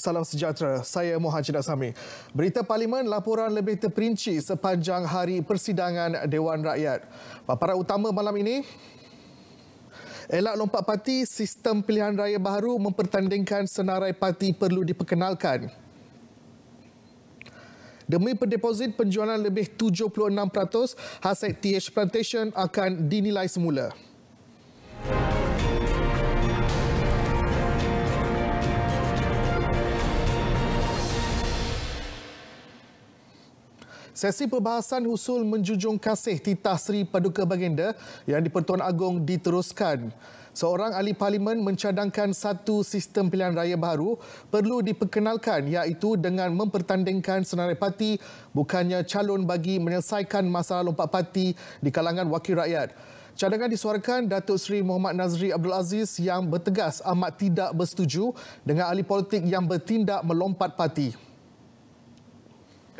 Salam sejahtera. Saya Muhajir Asami. Berita Parlimen laporan lebih terperinci sepanjang hari persidangan Dewan Rakyat. Paparan utama malam ini, Elak lompat parti, sistem pilihan raya baru mempertandingkan senarai parti perlu diperkenalkan. Demi pendeposit penjualan lebih 76%, hasil TH Plantation akan dinilai semula. Sesi perbahasan usul menjunjung kasih titah Seri Paduka Baginda yang di-Pertuan Agong diteruskan. Seorang ahli parlimen mencadangkan satu sistem pilihan raya baru perlu diperkenalkan iaitu dengan mempertandingkan senarai parti bukannya calon bagi menyelesaikan masalah lompat parti di kalangan wakil rakyat. Cadangan disuarakan Datuk Seri Muhammad Nazri Abdul Aziz yang bertegas amat tidak bersetuju dengan ahli politik yang bertindak melompat parti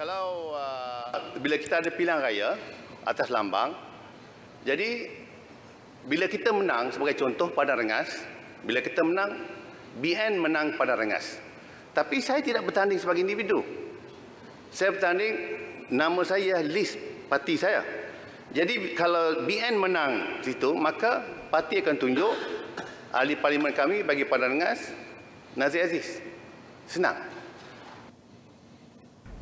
kalau uh, bila kita ada pilihan raya atas lambang jadi bila kita menang sebagai contoh pada rengas bila kita menang BN menang pada rengas tapi saya tidak bertanding sebagai individu saya bertanding nama saya list parti saya jadi kalau BN menang situ maka parti akan tunjuk ahli parlimen kami bagi pandangan Nazir Aziz senang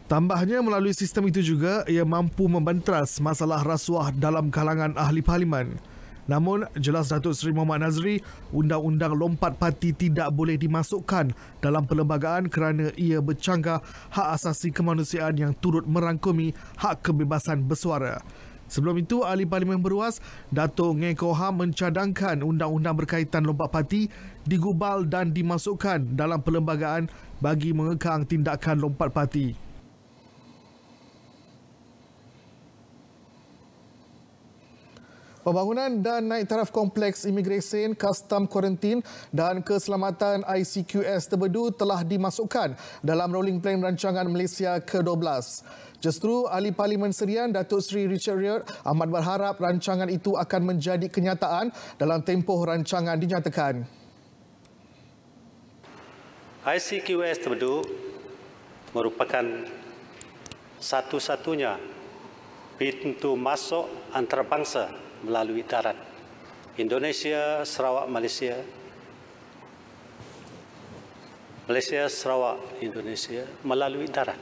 Tambahnya melalui sistem itu juga ia mampu membentras masalah rasuah dalam kalangan ahli parlimen. Namun jelas Datuk Seri Muhammad Nazri, undang-undang lompat parti tidak boleh dimasukkan dalam perlembagaan kerana ia bercanggah hak asasi kemanusiaan yang turut merangkumi hak kebebasan bersuara. Sebelum itu, ahli parlimen beruas, Datuk Ngekoha mencadangkan undang-undang berkaitan lompat parti digubal dan dimasukkan dalam perlembagaan bagi mengekang tindakan lompat parti. Pembangunan dan naik taraf kompleks imigresen, custom quarantine dan keselamatan ICQS Tebedu telah dimasukkan dalam rolling plan rancangan Malaysia ke-12. Justru ahli Parlimen Serian Datuk Seri Richard Riot amat berharap rancangan itu akan menjadi kenyataan dalam tempoh rancangan dinyatakan. ICQS Tebedu merupakan satu-satunya pintu masuk antarabangsa melalui darat. Indonesia, Sarawak, Malaysia. Malaysia, Sarawak, Indonesia melalui darat.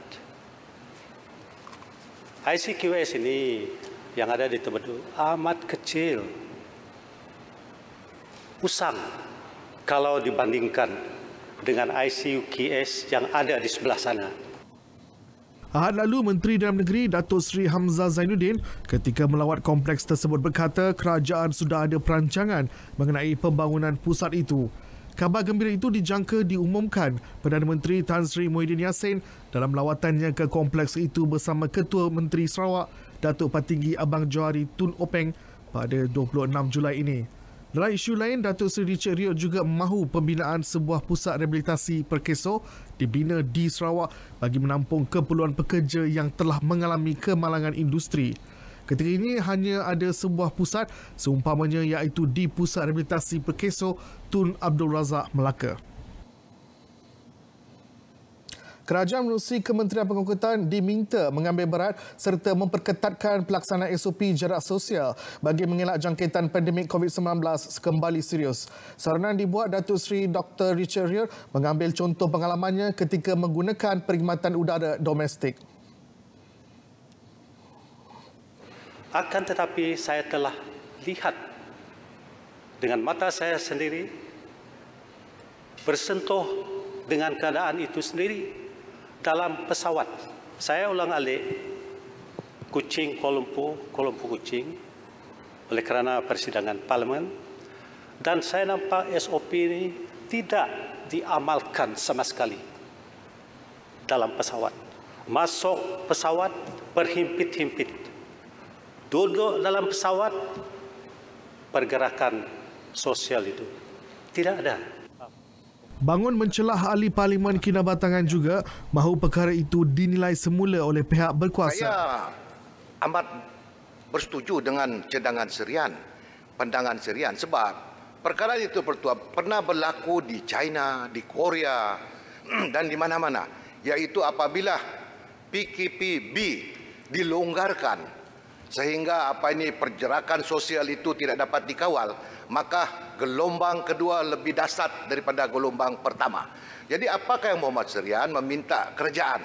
ICQS ini yang ada di Tebedu amat kecil. Usang kalau dibandingkan dengan ICUQS yang ada di sebelah sana. Ahad lalu, Menteri Dalam Negeri Datuk Sri Hamzah Zainuddin ketika melawat kompleks tersebut berkata kerajaan sudah ada perancangan mengenai pembangunan pusat itu. Kabar gembira itu dijangka diumumkan Perdana Menteri Tan Sri Muhyiddin Yassin dalam lawatannya ke kompleks itu bersama Ketua Menteri Sarawak Datuk Patinggi Abang Johari Tun Openg pada 26 Julai ini. Dalam isu lain, Datuk Seri Richard Riot juga mahu pembinaan sebuah pusat rehabilitasi perkeso dibina di Sarawak bagi menampung keperluan pekerja yang telah mengalami kemalangan industri. Ketika ini hanya ada sebuah pusat seumpamanya iaitu di Pusat Rehabilitasi Perkeso Tun Abdul Razak Melaka. Kerajaan menerusi Kementerian Pengangkutan diminta mengambil berat serta memperketatkan pelaksanaan SOP jarak sosial bagi mengelak jangkitan pandemik COVID-19 kembali serius. Saranan dibuat Datuk Seri Dr. Richard Rear mengambil contoh pengalamannya ketika menggunakan perkhidmatan udara domestik. Akan tetapi saya telah lihat dengan mata saya sendiri bersentuh dengan keadaan itu sendiri dalam pesawat. Saya ulang alik kucing kolompo, kolompo kucing oleh kerana persidangan parlimen dan saya nampak SOP ini tidak diamalkan sama sekali dalam pesawat. Masuk pesawat berhimpit-himpit. Duduk dalam pesawat pergerakan sosial itu tidak ada. Bangun mencelah ahli parlimen Kinabatangan juga mahu perkara itu dinilai semula oleh pihak berkuasa. Saya amat bersetuju dengan cadangan serian, pandangan serian sebab perkara itu pertua pernah berlaku di China, di Korea dan di mana-mana iaitu apabila PKPB dilonggarkan sehingga apa ini pergerakan sosial itu tidak dapat dikawal maka gelombang kedua lebih dasar daripada gelombang pertama jadi apakah yang Muhammad Serian meminta kerajaan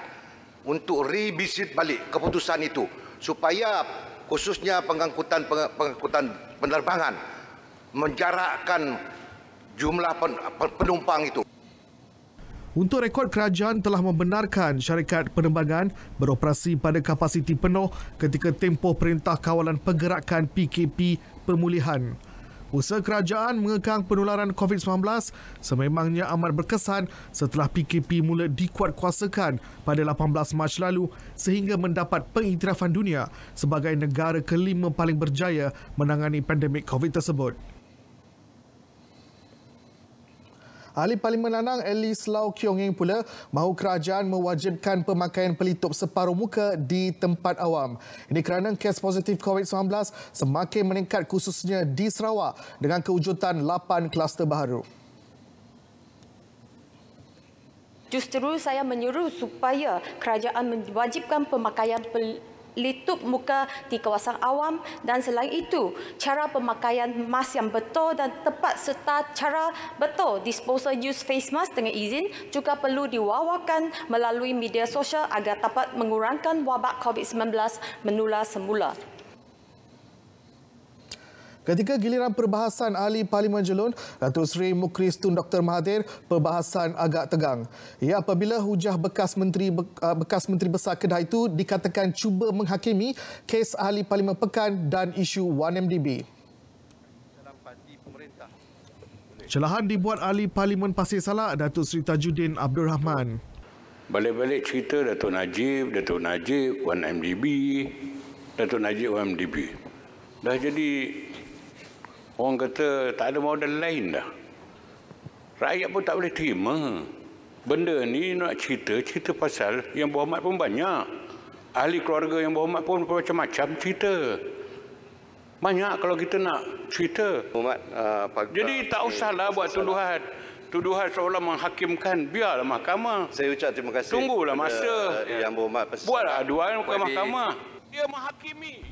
untuk revisit balik keputusan itu supaya khususnya pengangkutan pengangkutan penerbangan menjarakkan jumlah penumpang itu untuk rekod kerajaan telah membenarkan syarikat penerbangan beroperasi pada kapasiti penuh ketika tempoh Perintah Kawalan Pergerakan PKP Pemulihan. Usaha kerajaan mengekang penularan COVID-19 sememangnya amat berkesan setelah PKP mula dikuatkuasakan pada 18 Mac lalu sehingga mendapat pengiktirafan dunia sebagai negara kelima paling berjaya menangani pandemik COVID tersebut. Ahli Parlimen Anang Elise Lau Kiong Ying pula mahu kerajaan mewajibkan pemakaian pelitup separuh muka di tempat awam. Ini kerana kes positif COVID-19 semakin meningkat khususnya di Sarawak dengan kewujudan 8 kluster baru. Justeru saya menyuruh supaya kerajaan mewajibkan pemakaian pelitup litup muka di kawasan awam dan selain itu cara pemakaian mask yang betul dan tepat serta cara betul disposal use face mask dengan izin juga perlu diwawakan melalui media sosial agar dapat mengurangkan wabak COVID-19 menular semula. Ketika giliran perbahasan ahli Parlimen Jelun, Datuk Seri Mukris Tun Dr. Mahathir, perbahasan agak tegang. Ya, apabila hujah bekas menteri ah, bekas menteri besar Kedah itu dikatakan cuba menghakimi kes ahli Parlimen Pekan dan isu 1MDB. Celahan dibuat ahli Parlimen Pasir Salak, Datuk Seri Tajuddin Abdul Rahman. Balik-balik cerita Datuk Najib, Datuk Najib, 1MDB, Datuk Najib, 1MDB. Dah jadi Orang kata tak ada modal lain dah. Rakyat pun tak boleh terima. Benda ni nak cerita, cerita pasal yang berhormat pun banyak. Ahli keluarga yang berhormat pun macam-macam cerita. Banyak kalau kita nak cerita. Umat, uh, Jadi tak usahlah buat tuduhan. Tuduhan seolah menghakimkan, biarlah mahkamah. Saya ucap terima kasih. Tunggulah masa. Yang berhormat. Buatlah aduan bukan mahkamah.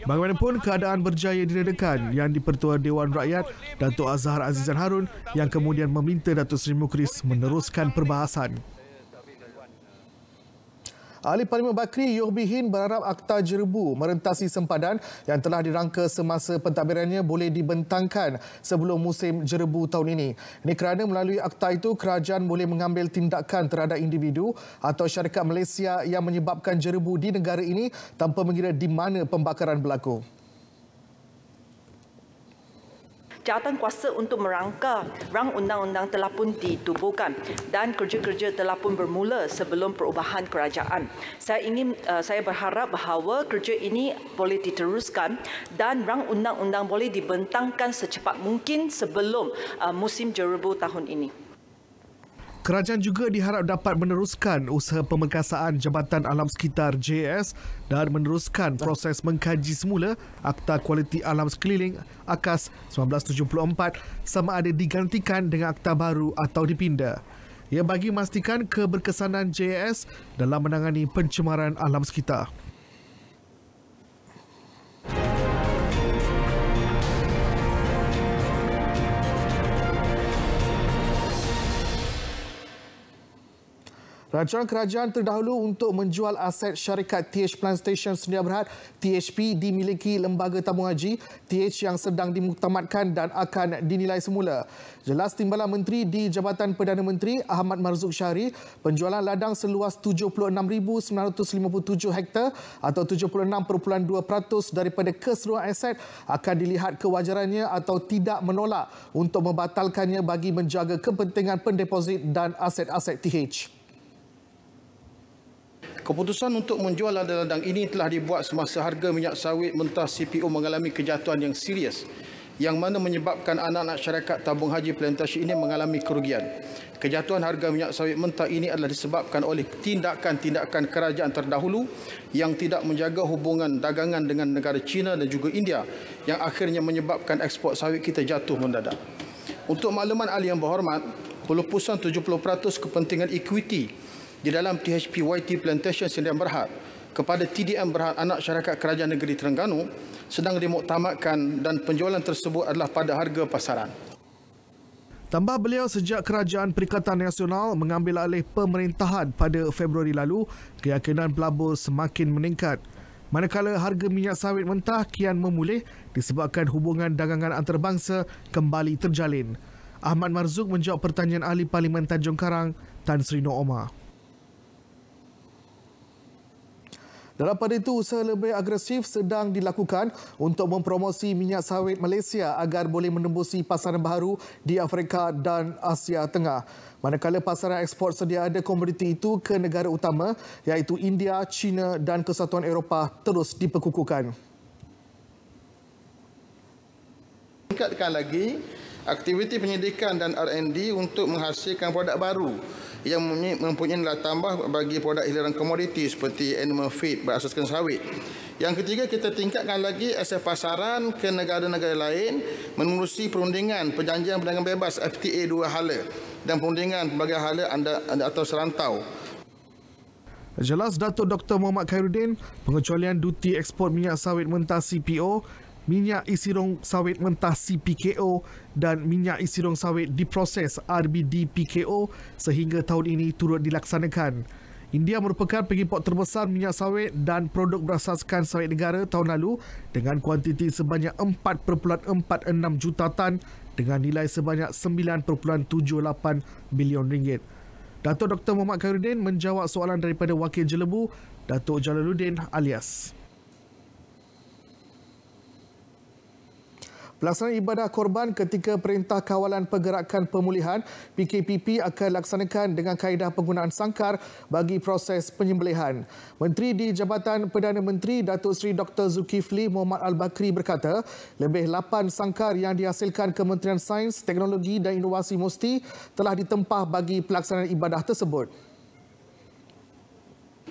Bagaimanapun keadaan berjaya diredakan yang dipertua Dewan Rakyat Datuk Azhar Azizan Harun yang kemudian meminta Datuk Seri Mukris meneruskan perbahasan. Ahli Parlimen Bakri Yohbihin berharap Akta Jerebu merentasi sempadan yang telah dirangka semasa pentadbirannya boleh dibentangkan sebelum musim Jerebu tahun ini. Ini kerana melalui akta itu kerajaan boleh mengambil tindakan terhadap individu atau syarikat Malaysia yang menyebabkan Jerebu di negara ini tanpa mengira di mana pembakaran berlaku jawatan kuasa untuk merangka rang undang-undang telah pun ditubuhkan dan kerja-kerja telah pun bermula sebelum perubahan kerajaan. Saya ingin eh, saya berharap bahawa kerja ini boleh diteruskan dan rang undang-undang boleh dibentangkan secepat mungkin sebelum eh, musim jerebu tahun ini. Kerajaan juga diharap dapat meneruskan usaha pemerkasaan Jabatan Alam Sekitar JS dan meneruskan proses mengkaji semula Akta Kualiti Alam Sekeliling AKAS 1974 sama ada digantikan dengan akta baru atau dipindah, Ia bagi memastikan keberkesanan JS dalam menangani pencemaran alam sekitar. Rancangan kerajaan terdahulu untuk menjual aset syarikat TH Plantation Sdn Berhad THP dimiliki Lembaga Tabung Haji TH yang sedang dimuktamadkan dan akan dinilai semula. Jelas Timbalan Menteri di Jabatan Perdana Menteri Ahmad Marzuk Syari, penjualan ladang seluas 76,957 hektar atau 76.2% daripada keseluruhan aset akan dilihat kewajarannya atau tidak menolak untuk membatalkannya bagi menjaga kepentingan pendeposit dan aset-aset THP. Keputusan untuk menjual ladang-ladang ini telah dibuat semasa harga minyak sawit mentah CPO mengalami kejatuhan yang serius yang mana menyebabkan anak-anak syarikat tabung haji plantasi ini mengalami kerugian. Kejatuhan harga minyak sawit mentah ini adalah disebabkan oleh tindakan-tindakan kerajaan terdahulu yang tidak menjaga hubungan dagangan dengan negara China dan juga India yang akhirnya menyebabkan ekspor sawit kita jatuh mendadak. Untuk makluman ahli yang berhormat, pelupusan 70% kepentingan ekuiti di dalam THP YT Plantation Sendian Berhad kepada TDM Berhad Anak Syarikat Kerajaan Negeri Terengganu sedang dimuktamadkan dan penjualan tersebut adalah pada harga pasaran. Tambah beliau sejak Kerajaan Perikatan Nasional mengambil alih pemerintahan pada Februari lalu, keyakinan pelabur semakin meningkat. Manakala harga minyak sawit mentah kian memulih disebabkan hubungan dagangan antarabangsa kembali terjalin. Ahmad Marzuk menjawab pertanyaan ahli Parlimen Tanjung Karang, Tan Sri Noor Omar. Dalam pada itu, usaha lebih agresif sedang dilakukan untuk mempromosi minyak sawit Malaysia agar boleh menembusi pasaran baru di Afrika dan Asia Tengah. Manakala pasaran ekspor sedia ada komoditi itu ke negara utama iaitu India, China dan Kesatuan Eropah terus diperkukuhkan. Tingkatkan lagi aktiviti penyidikan dan R&D untuk menghasilkan produk baru yang mempunyai nilai tambah bagi produk hiliran komoditi seperti animal feed berasaskan sawit. Yang ketiga, kita tingkatkan lagi aset pasaran ke negara-negara lain menerusi perundingan perjanjian perdagangan bebas FTA dua hala dan perundingan pelbagai hala anda, anda atau serantau. Jelas Datuk Dr. Muhammad Khairuddin, pengecualian duti ekspor minyak sawit mentah CPO minyak isi rong sawit mentah CPKO dan minyak isi rong sawit diproses RBDPKO sehingga tahun ini turut dilaksanakan. India merupakan pengimport terbesar minyak sawit dan produk berasaskan sawit negara tahun lalu dengan kuantiti sebanyak 4.46 juta tan dengan nilai sebanyak 9.78 bilion ringgit. Datuk Dr. Muhammad Khairuddin menjawab soalan daripada Wakil Jelebu, Datuk Jalaluddin alias. Pelaksanaan ibadah korban ketika Perintah Kawalan Pergerakan Pemulihan PKPP akan laksanakan dengan kaedah penggunaan sangkar bagi proses penyembelihan. Menteri di Jabatan Perdana Menteri Datuk Seri Dr. Zulkifli Muhammad Al-Bakri berkata lebih 8 sangkar yang dihasilkan Kementerian Sains, Teknologi dan Inovasi Mesti telah ditempah bagi pelaksanaan ibadah tersebut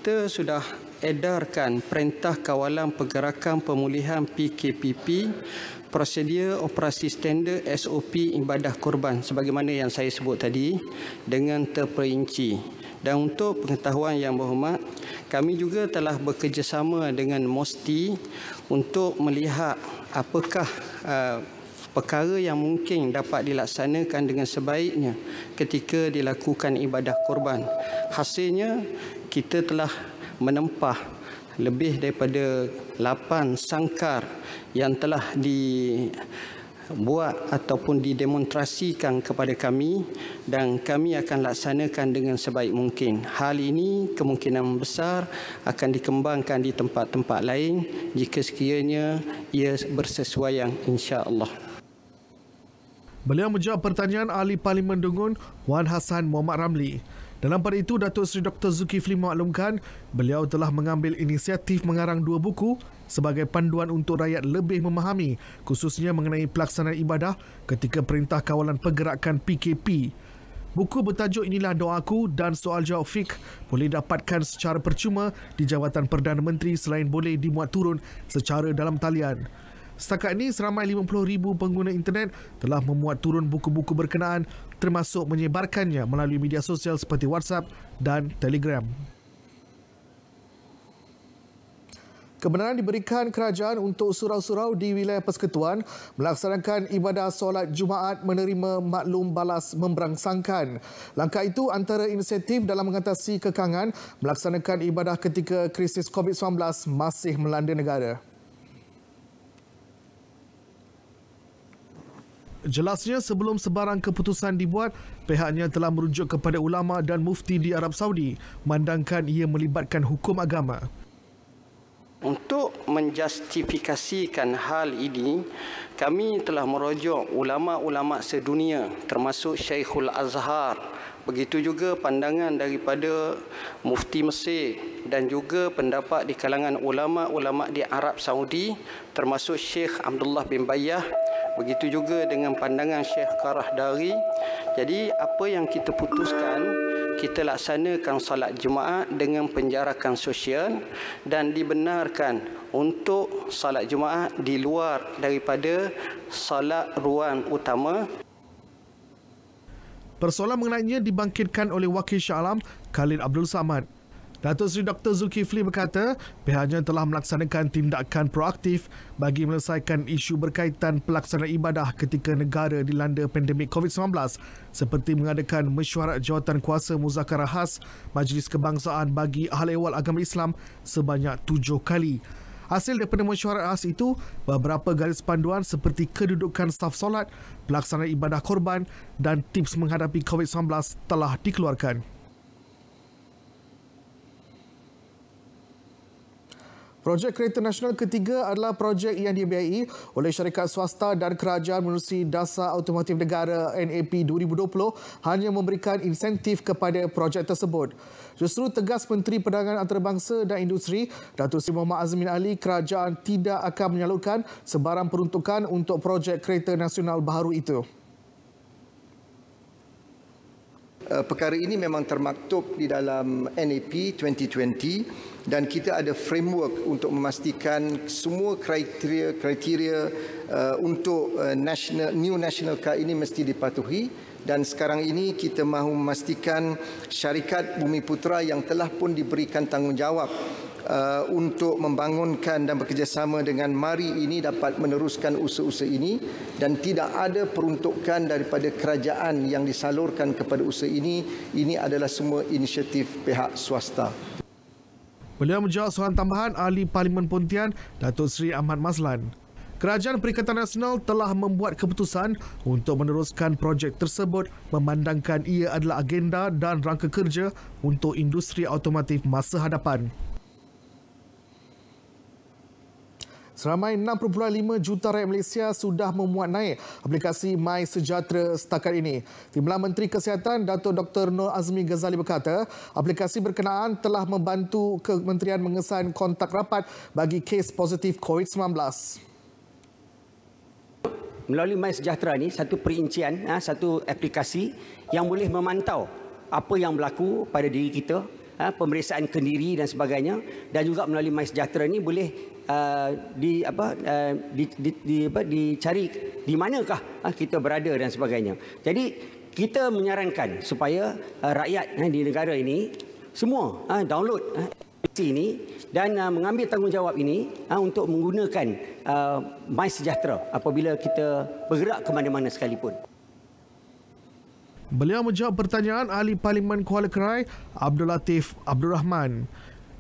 kita sudah edarkan perintah kawalan pergerakan pemulihan PKPP prosedur operasi standar SOP ibadah kurban sebagaimana yang saya sebut tadi dengan terperinci dan untuk pengetahuan yang berhormat kami juga telah bekerjasama dengan MOSTI untuk melihat apakah uh, perkara yang mungkin dapat dilaksanakan dengan sebaiknya ketika dilakukan ibadah kurban hasilnya kita telah menempah lebih daripada 8 sangkar yang telah dibuat ataupun didemonstrasikan kepada kami dan kami akan laksanakan dengan sebaik mungkin. Hal ini kemungkinan besar akan dikembangkan di tempat-tempat lain jika sekiranya ia bersesuaian insya-Allah. Beliau menjawab pertanyaan ahli parlimen Dungun Wan Hasan Muhammad Ramli. Dalam pada itu, Datuk Seri Dr. Zulkifli maklumkan beliau telah mengambil inisiatif mengarang dua buku sebagai panduan untuk rakyat lebih memahami khususnya mengenai pelaksanaan ibadah ketika Perintah Kawalan Pergerakan PKP. Buku bertajuk Inilah Doaku dan Soal Jawab Fik boleh dapatkan secara percuma di Jawatan Perdana Menteri selain boleh dimuat turun secara dalam talian. Setakat ini, seramai 50,000 pengguna internet telah memuat turun buku-buku berkenaan termasuk menyebarkannya melalui media sosial seperti WhatsApp dan Telegram. Kebenaran diberikan kerajaan untuk surau-surau di wilayah persekutuan melaksanakan ibadah solat Jumaat menerima maklum balas memberangsangkan. Langkah itu antara inisiatif dalam mengatasi kekangan melaksanakan ibadah ketika krisis COVID-19 masih melanda negara. Jelasnya sebelum sebarang keputusan dibuat, pihaknya telah merujuk kepada ulama dan mufti di Arab Saudi, mandangkan ia melibatkan hukum agama. Untuk menjustifikasikan hal ini, kami telah merujuk ulama-ulama sedunia termasuk Syekhul Azhar, Begitu juga pandangan daripada Mufti Mesir dan juga pendapat di kalangan ulama-ulama di Arab Saudi termasuk Sheikh Abdullah bin Bayyah Begitu juga dengan pandangan Sheikh Karah Dari. Jadi apa yang kita putuskan kita laksanakan salat jemaat dengan penjarakan sosial dan dibenarkan untuk salat jemaat di luar daripada salat ruang utama persoalan mengenainya dibangkitkan oleh Wakil Shah Alam Khalid Abdul Samad. Datuk Seri Dr. Zulkifli berkata pihaknya telah melaksanakan tindakan proaktif bagi menyelesaikan isu berkaitan pelaksanaan ibadah ketika negara dilanda pandemik COVID-19 seperti mengadakan mesyuarat jawatan kuasa muzakarah khas Majlis Kebangsaan bagi Ahli Ehwal Agama Islam sebanyak tujuh kali. Hasil daripada mesyuarat khas itu, beberapa garis panduan seperti kedudukan staf solat, pelaksanaan ibadah korban dan tips menghadapi COVID-19 telah dikeluarkan. Projek kereta nasional ketiga adalah projek yang dibiayai oleh syarikat swasta dan kerajaan menerusi Dasar Automotif Negara NAP 2020 hanya memberikan insentif kepada projek tersebut. Justru tegas Menteri Perdagangan Antarabangsa dan Industri, Datuk Seri Muhammad Azmin Ali, kerajaan tidak akan menyalurkan sebarang peruntukan untuk projek kereta nasional baru itu. Eh, perkara ini memang termaktub di dalam NAP 2020 dan kita ada framework untuk memastikan semua kriteria kriteria uh, untuk uh, national new national car ini mesti dipatuhi dan sekarang ini kita mahu memastikan syarikat Bumi Putra yang telah pun diberikan tanggungjawab Uh, untuk membangunkan dan bekerjasama dengan MARI ini dapat meneruskan usaha-usaha ini dan tidak ada peruntukan daripada kerajaan yang disalurkan kepada usaha ini ini adalah semua inisiatif pihak swasta Beliau menjawab soalan tambahan Ahli Parlimen Pontian, Datuk Seri Ahmad Maslan. Kerajaan Perikatan Nasional telah membuat keputusan untuk meneruskan projek tersebut memandangkan ia adalah agenda dan rangka kerja untuk industri automotif masa hadapan. Seramai 6.5 juta rakyat Malaysia sudah memuat naik aplikasi My Sejahtera setakat ini. Timbalan Menteri Kesihatan Datuk Dr. Nur Azmi Ghazali berkata, aplikasi berkenaan telah membantu kementerian mengesan kontak rapat bagi kes positif COVID-19. Melalui My Sejahtera ini, satu perincian, ha, satu aplikasi yang boleh memantau apa yang berlaku pada diri kita, ha, pemeriksaan kendiri dan sebagainya dan juga melalui My Sejahtera ini boleh uh, di apa uh, di, di, di apa dicari di manakah uh, kita berada dan sebagainya. Jadi kita menyarankan supaya uh, rakyat uh, di negara ini semua uh, download uh, ini dan uh, mengambil tanggungjawab ini uh, untuk menggunakan uh, My Sejahtera apabila kita bergerak ke mana-mana sekalipun. Beliau menjawab pertanyaan ahli Parlimen Kuala Kerai, Abdul Latif Abdul Rahman.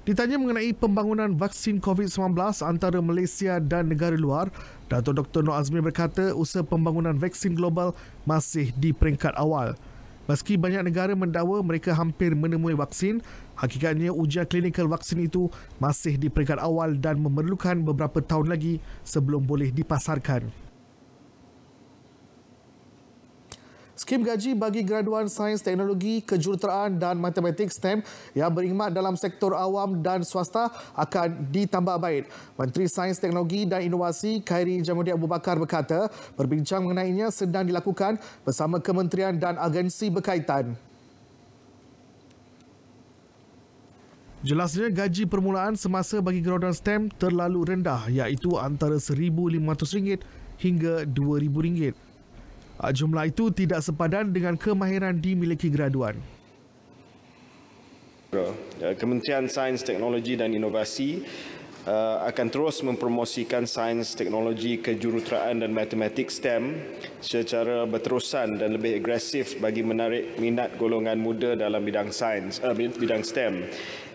Ditanya mengenai pembangunan vaksin COVID-19 antara Malaysia dan negara luar, Dato' Dr. Noor Azmi berkata usaha pembangunan vaksin global masih di peringkat awal. Meski banyak negara mendakwa mereka hampir menemui vaksin, hakikatnya ujian klinikal vaksin itu masih di peringkat awal dan memerlukan beberapa tahun lagi sebelum boleh dipasarkan. skim gaji bagi graduan sains teknologi, kejuruteraan dan matematik STEM yang berkhidmat dalam sektor awam dan swasta akan ditambah baik. Menteri Sains Teknologi dan Inovasi Khairi Jamudi Abu Bakar berkata, berbincang mengenainya sedang dilakukan bersama kementerian dan agensi berkaitan. Jelasnya gaji permulaan semasa bagi graduan STEM terlalu rendah iaitu antara RM1,500 hingga RM2,000. Ah, jumlah itu tidak sepadan dengan kemahiran dimiliki graduan. Ya, Kementerian Sains, Teknologi dan Inovasi ah, akan terus mempromosikan sains, teknologi, kejuruteraan dan matematik STEM secara berterusan dan lebih agresif bagi menarik minat golongan muda dalam bidang sains uh, bidang STEM.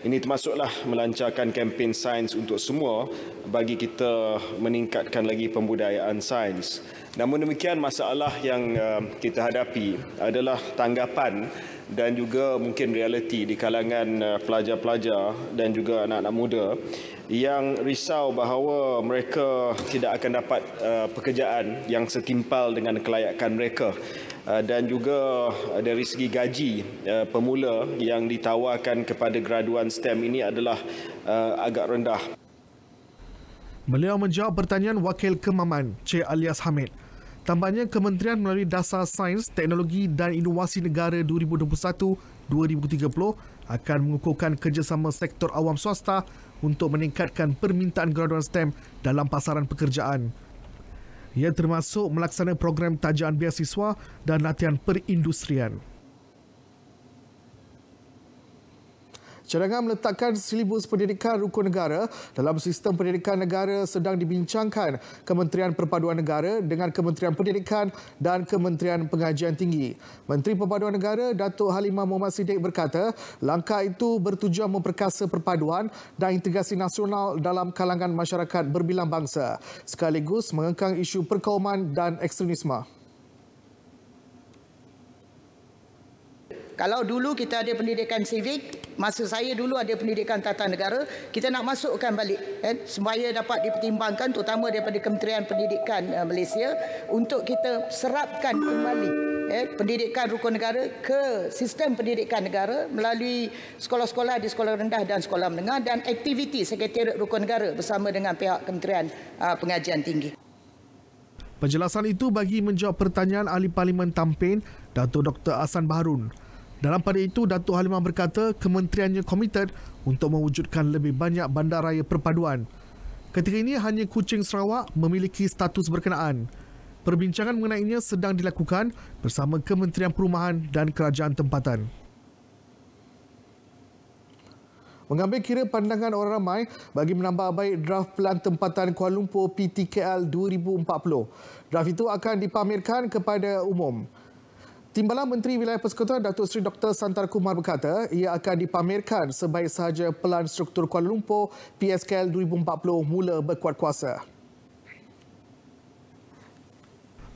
Ini termasuklah melancarkan kempen sains untuk semua bagi kita meningkatkan lagi pembudayaan sains. Namun demikian masalah yang uh, kita hadapi adalah tanggapan dan juga mungkin realiti di kalangan eh, pelajar-pelajar uh, dan juga anak-anak muda yang risau bahawa mereka tidak akan dapat uh, pekerjaan yang setimpal dengan bagaimana kelayakan mereka uh, dan juga uh, dari segi gaji uh, pemula yang ditawarkan kepada graduan STEM ini adalah agak rendah. Beliau menjawab pertanyaan Wakil Kemaman, C. Alias Hamid. Tambahnya, Kementerian melalui Dasar Sains, Teknologi dan Inovasi Negara 2021-2030 akan mengukuhkan kerjasama sektor awam swasta untuk meningkatkan permintaan graduan STEM dalam pasaran pekerjaan ia termasuk melaksanakan program tajaan beasiswa dan latihan perindustrian. Cadangan meletakkan silibus pendidikan rukun negara dalam sistem pendidikan negara sedang dibincangkan Kementerian Perpaduan Negara dengan Kementerian Pendidikan dan Kementerian Pengajian Tinggi. Menteri Perpaduan Negara Datuk Halimah Muhammad Siddiq berkata, langkah itu bertujuan memperkasa perpaduan dan integrasi nasional dalam kalangan masyarakat berbilang bangsa sekaligus mengengkang isu perkauman dan ekstremisme. Kalau dulu kita ada pendidikan sivik, masa saya dulu ada pendidikan tata negara, kita nak masukkan balik kan supaya dapat dipertimbangkan terutama daripada Kementerian Pendidikan eh, Malaysia untuk kita serapkan kembali eh pendidikan rukun negara ke sistem pendidikan negara melalui sekolah-sekolah di sekolah rendah dan sekolah menengah dan aktiviti sekretariat rukun negara bersama dengan pihak Kementerian eh, Pengajian Tinggi. Penjelasan itu bagi menjawab pertanyaan ahli parlimen Tampin Dato Dr Asan Baharun. Dalam pada itu, Datuk Halimah berkata kementeriannya komited untuk mewujudkan lebih banyak bandaraya perpaduan. Ketika ini, hanya Kuching Sarawak memiliki status berkenaan. Perbincangan mengenainya sedang dilakukan bersama Kementerian Perumahan dan Kerajaan Tempatan. Mengambil kira pandangan orang ramai bagi menambah baik draft Pelan Tempatan Kuala Lumpur PTKL 2040. Draft itu akan dipamerkan kepada umum. Timbalan Menteri Wilayah Persekutuan Datuk Seri Dr. Santar Kumar berkata ia akan dipamerkan sebaik sahaja pelan struktur Kuala Lumpur PSKL 2040 mula berkuat kuasa.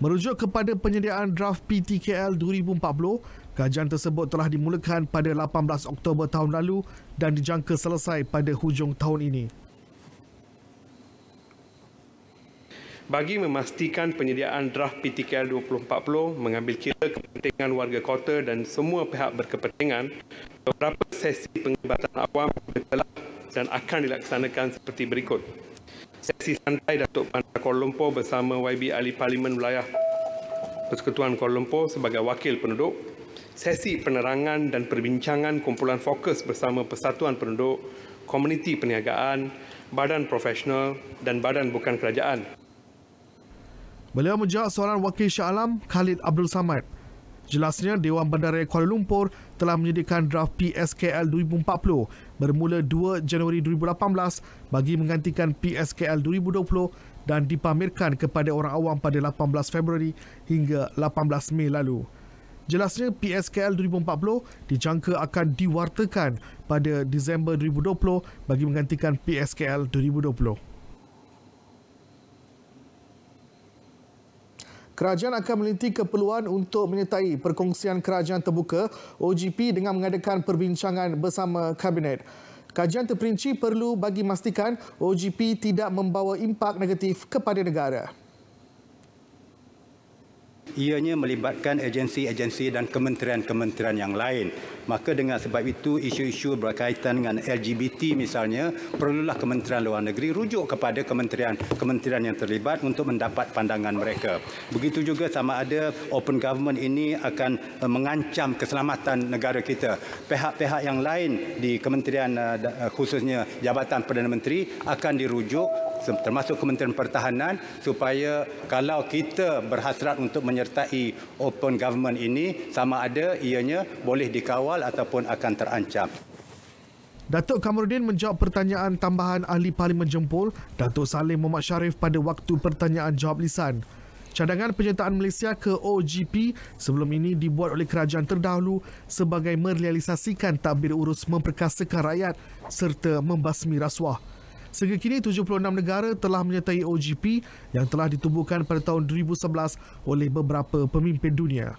Merujuk kepada penyediaan draft PTKL 2040, kajian tersebut telah dimulakan pada 18 Oktober tahun lalu dan dijangka selesai pada hujung tahun ini. bagi memastikan penyediaan draft PTKL 2040 mengambil kira kepentingan warga kota dan semua pihak berkepentingan, beberapa sesi penglibatan awam telah dan akan dilaksanakan seperti berikut. Sesi santai Datuk Pantai Kuala Lumpur bersama YB Ahli Parlimen Wilayah Persekutuan Kuala Lumpur sebagai wakil penduduk. Sesi penerangan dan perbincangan kumpulan fokus bersama Persatuan Penduduk, Komuniti Perniagaan, Badan Profesional dan Badan Bukan Kerajaan. Beliau menjawab soalan Wakil Shah Alam Khalid Abdul Samad. Jelasnya Dewan Bandaraya Kuala Lumpur telah menyediakan draft PSKL 2040 bermula 2 Januari 2018 bagi menggantikan PSKL 2020 dan dipamerkan kepada orang awam pada 18 Februari hingga 18 Mei lalu. Jelasnya PSKL 2040 dijangka akan diwartakan pada Disember 2020 bagi menggantikan PSKL 2020. Kerajaan akan meliti keperluan untuk menyertai perkongsian kerajaan terbuka OGP dengan mengadakan perbincangan bersama Kabinet. Kajian terperinci perlu bagi memastikan OGP tidak membawa impak negatif kepada negara ianya melibatkan agensi-agensi dan kementerian-kementerian yang lain. Maka dengan sebab itu isu-isu berkaitan dengan LGBT misalnya perlulah Kementerian Luar Negeri rujuk kepada kementerian-kementerian yang terlibat untuk mendapat pandangan mereka. Begitu juga sama ada open government ini akan eh, mengancam keselamatan negara kita. Pihak-pihak yang lain di kementerian eh, eh, khususnya Jabatan Perdana Menteri akan dirujuk termasuk Kementerian Pertahanan supaya kalau kita berhasrat untuk menyertai open government ini sama ada ianya boleh dikawal ataupun akan terancam. Datuk Kamarudin menjawab pertanyaan tambahan ahli Parlimen Jempol, Datuk Salim Muhammad Sharif pada waktu pertanyaan jawab lisan. Cadangan penyertaan Malaysia ke OGP sebelum ini dibuat oleh kerajaan terdahulu sebagai merealisasikan tabir urus memperkasakan rakyat serta membasmi rasuah. Sehingga kini 76 negara telah menyertai OGP yang telah ditubuhkan pada tahun 2011 oleh beberapa pemimpin dunia.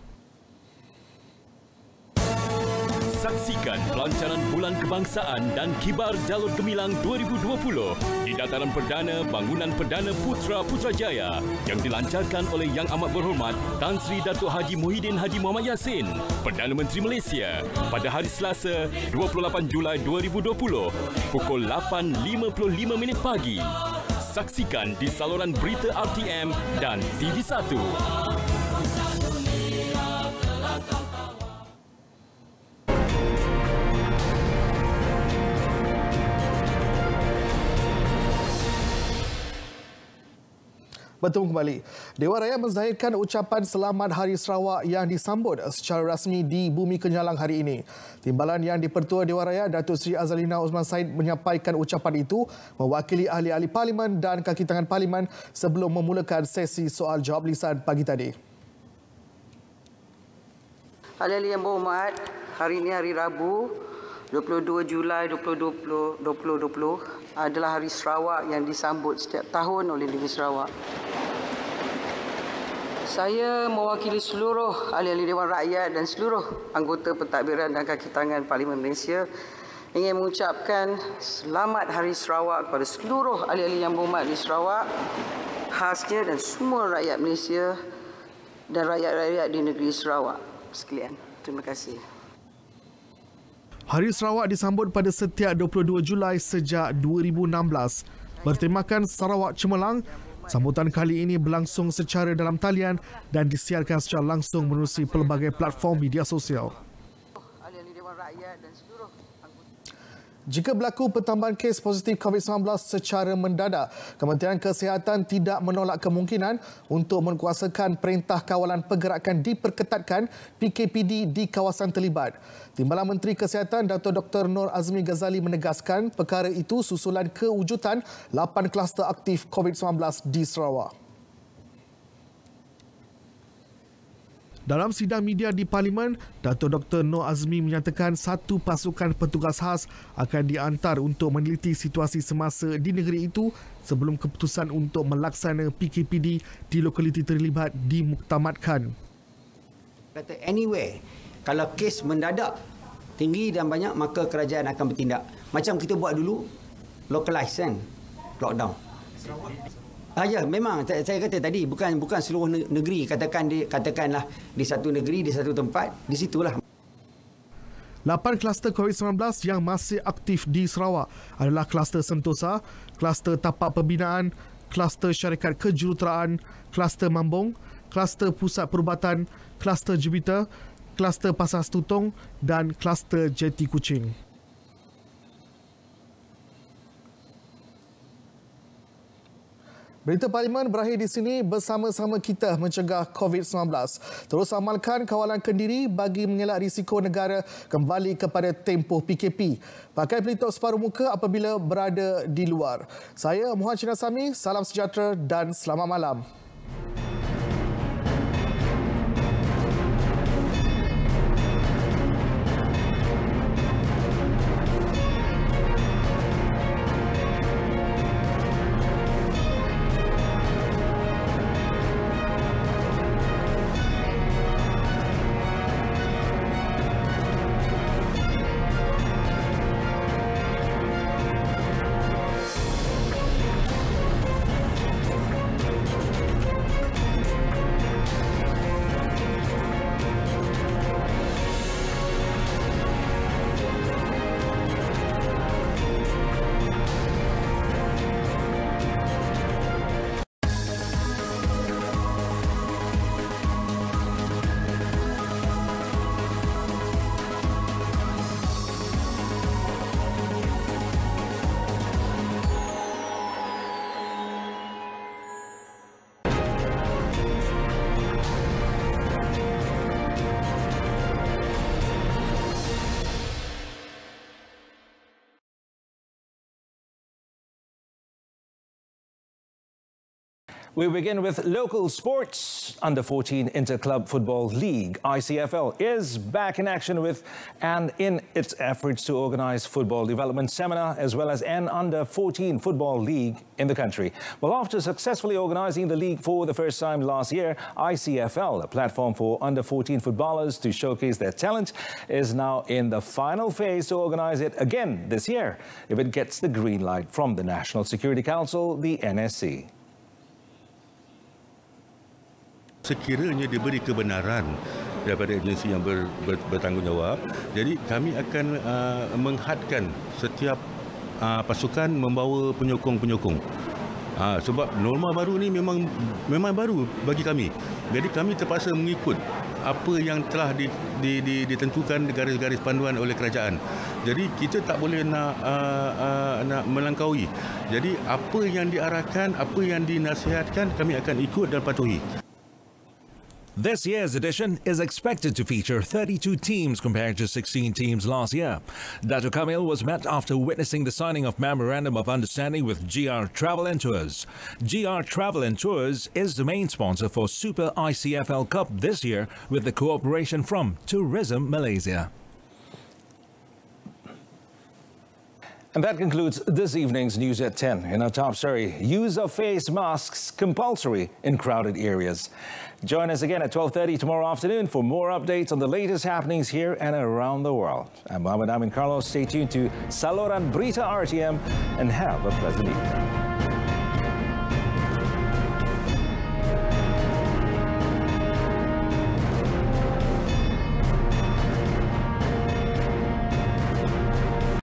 Saksikan pelancaran Bulan Kebangsaan dan Kibar Jalur Gemilang 2020 di Dataran Perdana Bangunan Perdana Putra Putrajaya yang dilancarkan oleh Yang Amat Berhormat Tan Sri Dato' Haji Muhyiddin Haji Muhammad Yassin, Perdana Menteri Malaysia pada hari Selasa 28 Julai 2020 pukul 8.55 minit pagi. Saksikan di saluran berita RTM dan TV1. bertemu kembali. Dewan Rakyat menzahirkan ucapan selamat Hari Sarawak yang disambut secara rasmi di Bumi Kenyalang hari ini. Timbalan yang dipertua Dewan Rakyat, Datuk Seri Azalina Osman Said menyampaikan ucapan itu mewakili ahli-ahli parlimen dan kaki tangan parlimen sebelum memulakan sesi soal jawab lisan pagi tadi. Ahli-ahli yang berhormat, hari ini hari Rabu, 22 Julai 2020, 2020 adalah hari Sarawak yang disambut setiap tahun oleh Negeri Sarawak. Saya mewakili seluruh ahli-ahli Dewan Rakyat dan seluruh anggota pentadbiran dan kaki tangan Parlimen Malaysia ingin mengucapkan selamat Hari Sarawak kepada seluruh ahli-ahli yang berumat di Sarawak, khasnya dan semua rakyat Malaysia dan rakyat-rakyat di negeri Sarawak sekalian. Terima kasih. Hari Sarawak disambut pada setiap 22 Julai sejak 2016 bertemakan Sarawak Cemerlang. Sambutan kali ini berlangsung secara dalam talian dan disiarkan secara langsung melalui pelbagai platform media sosial. Jika berlaku pertambahan kes positif COVID-19 secara mendadak, Kementerian Kesihatan tidak menolak kemungkinan untuk menguasakan Perintah Kawalan Pergerakan diperketatkan PKPD di kawasan terlibat. Timbalan Menteri Kesihatan Dr. Dr. Nur Azmi Ghazali menegaskan perkara itu susulan kewujudan 8 kluster aktif COVID-19 di Sarawak. Dalam sidang media di Parlimen, Dato' Dr. Noor Azmi menyatakan satu pasukan petugas khas akan diantar untuk meneliti situasi semasa di negeri itu sebelum keputusan untuk melaksana PKPD di lokaliti terlibat dimuktamadkan. Kata anyway, kalau kes mendadak tinggi dan banyak maka kerajaan akan bertindak. Macam kita buat dulu, localise kan, lockdown. Ah, ya, memang saya kata tadi bukan bukan seluruh negeri katakan di, katakanlah di satu negeri di satu tempat di situlah. Lapan kluster COVID-19 yang masih aktif di Sarawak adalah kluster Sentosa, kluster tapak pembinaan, kluster syarikat kejuruteraan, kluster Mambong, kluster pusat perubatan, kluster Jupiter, kluster Pasar Tutong dan kluster JETI Kuching. Berita Parlimen berakhir di sini bersama-sama kita mencegah COVID-19. Terus amalkan kawalan kendiri bagi mengelak risiko negara kembali kepada tempoh PKP. Pakai pelitup separuh muka apabila berada di luar. Saya Mohan Chinasami, salam sejahtera dan selamat malam. We begin with local sports. Under 14 Interclub Football League, ICFL, is back in action with and in its efforts to organize football development seminar as well as an under 14 football league in the country. Well, after successfully organizing the league for the first time last year, ICFL, a platform for under 14 footballers to showcase their talent, is now in the final phase to organize it again this year if it gets the green light from the National Security Council, the NSC. sekiranya diberi kebenaran daripada agensi yang ber, ber, bertanggungjawab jadi kami akan uh, menghadkan setiap uh, pasukan membawa penyokong-penyokong uh, sebab norma baru ni memang memang baru bagi kami jadi kami terpaksa mengikut apa yang telah di, di, di, ditentukan garis-garis panduan oleh kerajaan jadi kita tak boleh nak uh, uh, nak melangkaui jadi apa yang diarahkan apa yang dinasihatkan kami akan ikut dan patuhi This year's edition is expected to feature 32 teams compared to 16 teams last year. Dato Kamil was met after witnessing the signing of Memorandum of Understanding with GR Travel and Tours. GR Travel and Tours is the main sponsor for Super ICFL Cup this year with the cooperation from Tourism Malaysia. And that concludes this evening's News at 10. In our top story, use of face masks compulsory in crowded areas. Join us again at 12.30 tomorrow afternoon for more updates on the latest happenings here and around the world. I'm Mohamed Amin Carlos. Stay tuned to Saloran Brita RTM and have a pleasant evening.